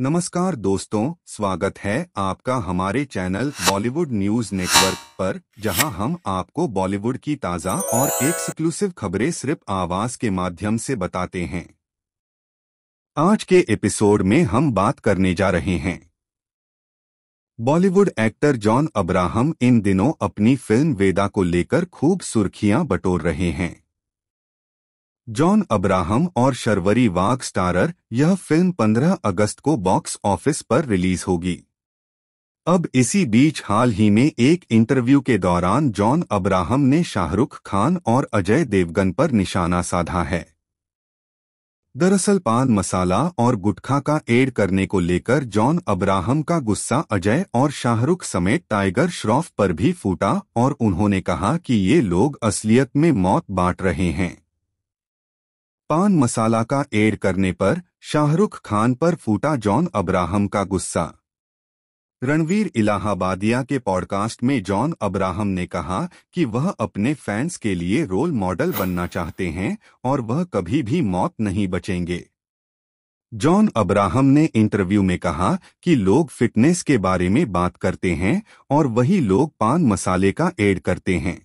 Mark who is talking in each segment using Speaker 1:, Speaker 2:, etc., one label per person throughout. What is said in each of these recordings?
Speaker 1: नमस्कार दोस्तों स्वागत है आपका हमारे चैनल बॉलीवुड न्यूज नेटवर्क पर जहां हम आपको बॉलीवुड की ताज़ा और एक्सक्लूसिव खबरें सिर्फ आवाज के माध्यम से बताते हैं आज के एपिसोड में हम बात करने जा रहे हैं बॉलीवुड एक्टर जॉन अब्राहम इन दिनों अपनी फिल्म वेदा को लेकर खूब सुर्खियां बटोर रहे हैं जॉन अब्राहम और शर्वरी वाक स्टारर यह फिल्म 15 अगस्त को बॉक्स ऑफिस पर रिलीज होगी अब इसी बीच हाल ही में एक इंटरव्यू के दौरान जॉन अब्राहम ने शाहरुख खान और अजय देवगन पर निशाना साधा है दरअसल पान मसाला और गुटखा का एड करने को लेकर जॉन अब्राहम का गुस्सा अजय और शाहरुख समेत टाइगर श्रॉफ पर भी फूटा और उन्होंने कहा कि ये लोग असलियत में मौत बांट रहे हैं पान मसाला का एड करने पर शाहरुख खान पर फूटा जॉन अब्राहम का गुस्सा रणवीर इलाहाबादिया के पॉडकास्ट में जॉन अब्राहम ने कहा कि वह अपने फैंस के लिए रोल मॉडल बनना चाहते हैं और वह कभी भी मौत नहीं बचेंगे जॉन अब्राहम ने इंटरव्यू में कहा कि लोग फिटनेस के बारे में बात करते हैं और वही लोग पान मसाले का एड करते हैं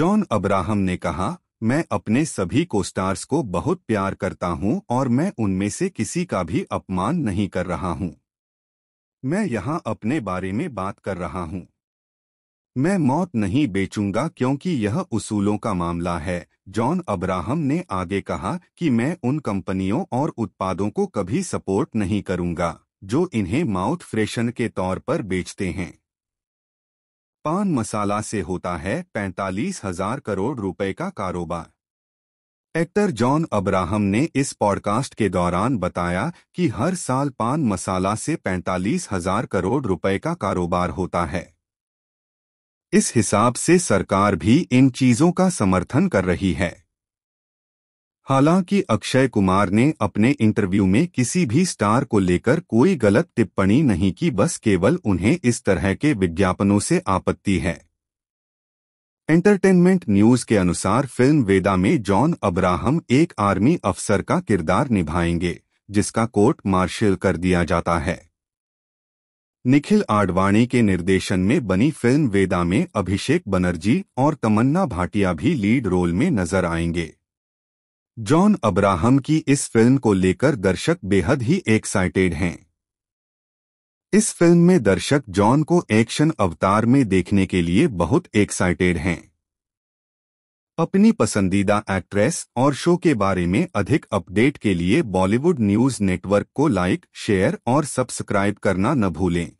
Speaker 1: जॉन अब्राहम ने कहा मैं अपने सभी कोस्टार्स को बहुत प्यार करता हूं और मैं उनमें से किसी का भी अपमान नहीं कर रहा हूं मैं यहां अपने बारे में बात कर रहा हूं मैं मौत नहीं बेचूंगा क्योंकि यह उसूलों का मामला है जॉन अब्राहम ने आगे कहा कि मैं उन कंपनियों और उत्पादों को कभी सपोर्ट नहीं करूंगा जो इन्हें माउथ फ्रेशन के तौर पर बेचते हैं पान मसाला से होता है पैंतालीस हजार करोड़ रुपए का कारोबार एक्टर जॉन अब्राहम ने इस पॉडकास्ट के दौरान बताया कि हर साल पान मसाला से पैंतालीस हजार करोड़ रुपए का कारोबार होता है इस हिसाब से सरकार भी इन चीजों का समर्थन कर रही है हालांकि अक्षय कुमार ने अपने इंटरव्यू में किसी भी स्टार को लेकर कोई गलत टिप्पणी नहीं की बस केवल उन्हें इस तरह के विज्ञापनों से आपत्ति है एंटरटेनमेंट न्यूज के अनुसार फिल्म वेदा में जॉन अब्राहम एक आर्मी अफसर का किरदार निभाएंगे जिसका कोर्ट मार्शल कर दिया जाता है निखिल आडवाणी के निर्देशन में बनी फिल्म वेदा में अभिषेक बनर्जी और तमन्ना भाटिया भी लीड रोल में नजर आएंगे जॉन अब्राहम की इस फिल्म को लेकर दर्शक बेहद ही एक्साइटेड हैं इस फिल्म में दर्शक जॉन को एक्शन अवतार में देखने के लिए बहुत एक्साइटेड हैं अपनी पसंदीदा एक्ट्रेस और शो के बारे में अधिक अपडेट के लिए बॉलीवुड न्यूज नेटवर्क को लाइक शेयर और सब्सक्राइब करना न भूलें